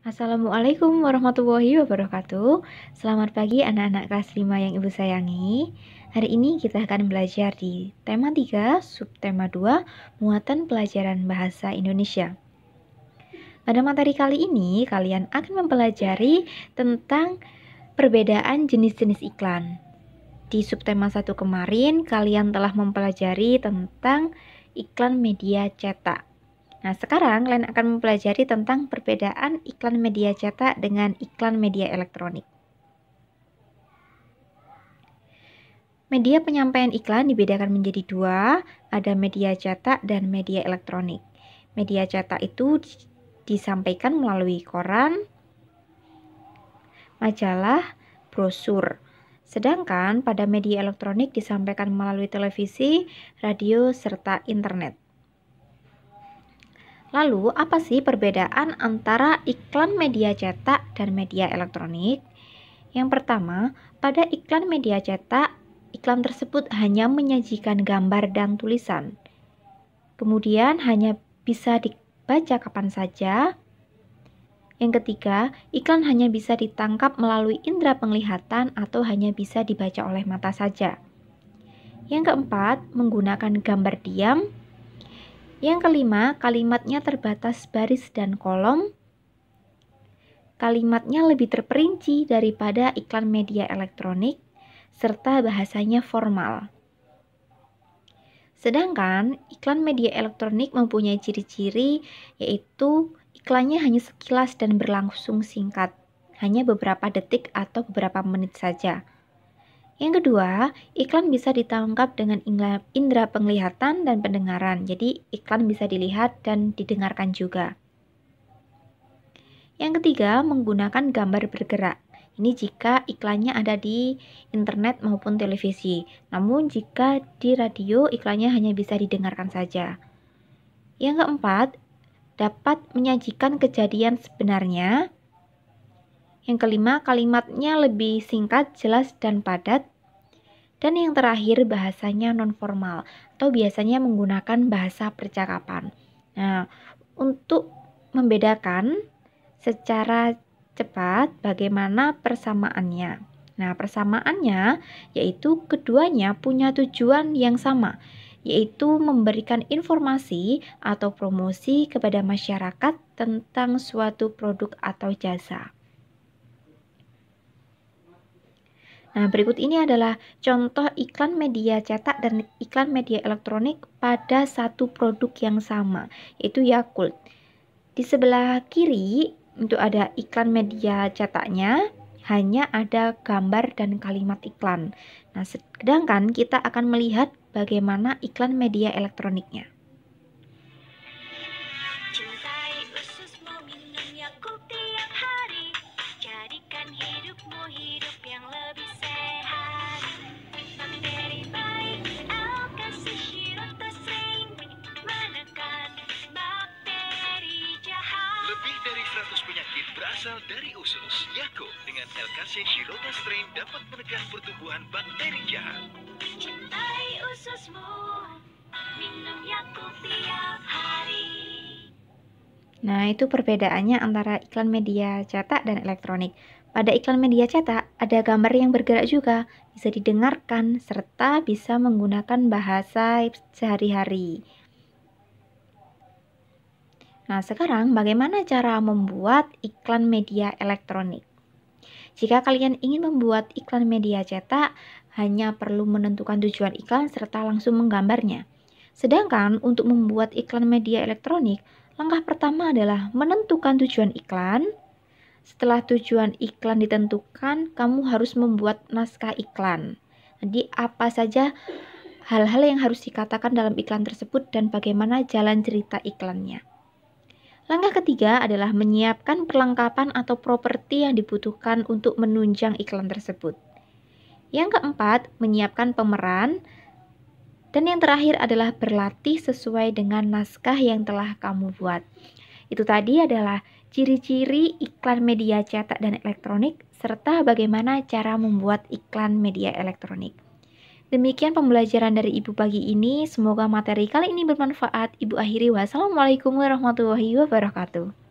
Assalamualaikum warahmatullahi wabarakatuh. Selamat pagi anak-anak kelas 5 yang Ibu sayangi. Hari ini kita akan belajar di tema 3, subtema 2, muatan pelajaran bahasa Indonesia. Pada materi kali ini, kalian akan mempelajari tentang perbedaan jenis-jenis iklan. Di subtema 1 kemarin, kalian telah mempelajari tentang iklan media cetak. Nah, sekarang kalian akan mempelajari tentang perbedaan iklan media cetak dengan iklan media elektronik. Media penyampaian iklan dibedakan menjadi dua, ada media cetak dan media elektronik. Media cetak itu disampaikan melalui koran, majalah, brosur. Sedangkan pada media elektronik disampaikan melalui televisi, radio, serta internet. Lalu, apa sih perbedaan antara iklan media cetak dan media elektronik? Yang pertama, pada iklan media cetak, iklan tersebut hanya menyajikan gambar dan tulisan. Kemudian, hanya bisa dibaca kapan saja. Yang ketiga, iklan hanya bisa ditangkap melalui indera penglihatan atau hanya bisa dibaca oleh mata saja. Yang keempat, menggunakan gambar diam yang kelima, kalimatnya terbatas baris dan kolom. Kalimatnya lebih terperinci daripada iklan media elektronik, serta bahasanya formal. Sedangkan iklan media elektronik mempunyai ciri-ciri yaitu iklannya hanya sekilas dan berlangsung singkat, hanya beberapa detik atau beberapa menit saja. Yang kedua, iklan bisa ditangkap dengan indera penglihatan dan pendengaran. Jadi, iklan bisa dilihat dan didengarkan juga. Yang ketiga, menggunakan gambar bergerak. Ini jika iklannya ada di internet maupun televisi. Namun jika di radio, iklannya hanya bisa didengarkan saja. Yang keempat, dapat menyajikan kejadian sebenarnya yang kelima, kalimatnya lebih singkat, jelas, dan padat. Dan yang terakhir, bahasanya nonformal atau biasanya menggunakan bahasa percakapan. Nah, untuk membedakan secara cepat bagaimana persamaannya. Nah, persamaannya yaitu keduanya punya tujuan yang sama, yaitu memberikan informasi atau promosi kepada masyarakat tentang suatu produk atau jasa. Nah, berikut ini adalah contoh iklan media cetak dan iklan media elektronik pada satu produk yang sama, yaitu Yakult. Di sebelah kiri itu ada iklan media cetaknya, hanya ada gambar dan kalimat iklan. Nah, sedangkan kita akan melihat bagaimana iklan media elektroniknya. berasal dari usus. Yako dengan LKC Shirota Strain dapat menekan pertumbuhan bakteri jahat. Cintai ususmu, minum Yako tiap hari. Nah, itu perbedaannya antara iklan media cetak dan elektronik. Pada iklan media cetak, ada gambar yang bergerak juga, bisa didengarkan, serta bisa menggunakan bahasa sehari-hari. Nah, sekarang bagaimana cara membuat iklan media elektronik? Jika kalian ingin membuat iklan media cetak, hanya perlu menentukan tujuan iklan serta langsung menggambarnya. Sedangkan untuk membuat iklan media elektronik, langkah pertama adalah menentukan tujuan iklan. Setelah tujuan iklan ditentukan, kamu harus membuat naskah iklan. Jadi, apa saja hal-hal yang harus dikatakan dalam iklan tersebut dan bagaimana jalan cerita iklannya. Langkah ketiga adalah menyiapkan perlengkapan atau properti yang dibutuhkan untuk menunjang iklan tersebut. Yang keempat, menyiapkan pemeran. Dan yang terakhir adalah berlatih sesuai dengan naskah yang telah kamu buat. Itu tadi adalah ciri-ciri iklan media cetak dan elektronik serta bagaimana cara membuat iklan media elektronik. Demikian pembelajaran dari Ibu pagi ini. Semoga materi kali ini bermanfaat. Ibu akhiri wassalamualaikum warahmatullahi wabarakatuh.